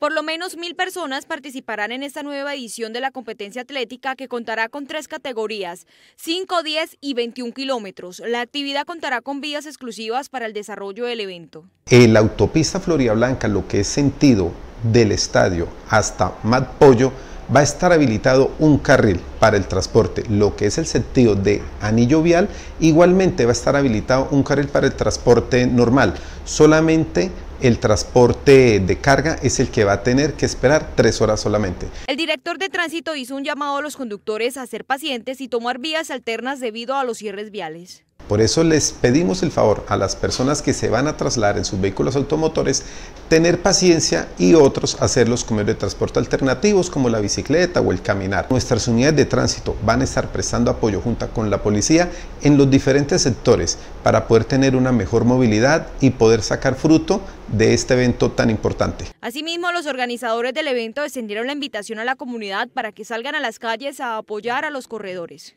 Por lo menos mil personas participarán en esta nueva edición de la competencia atlética que contará con tres categorías, 5, 10 y 21 kilómetros. La actividad contará con vías exclusivas para el desarrollo del evento. En la autopista Florida Blanca, lo que es sentido del estadio hasta Matpollo, va a estar habilitado un carril para el transporte, lo que es el sentido de anillo vial, igualmente va a estar habilitado un carril para el transporte normal, solamente el transporte de carga es el que va a tener que esperar tres horas solamente. El director de tránsito hizo un llamado a los conductores a ser pacientes y tomar vías alternas debido a los cierres viales. Por eso les pedimos el favor a las personas que se van a trasladar en sus vehículos automotores tener paciencia y otros hacerlos con medios de transporte alternativos como la bicicleta o el caminar. Nuestras unidades de tránsito van a estar prestando apoyo junto con la policía en los diferentes sectores para poder tener una mejor movilidad y poder sacar fruto de este evento tan importante. Asimismo, los organizadores del evento extendieron la invitación a la comunidad para que salgan a las calles a apoyar a los corredores.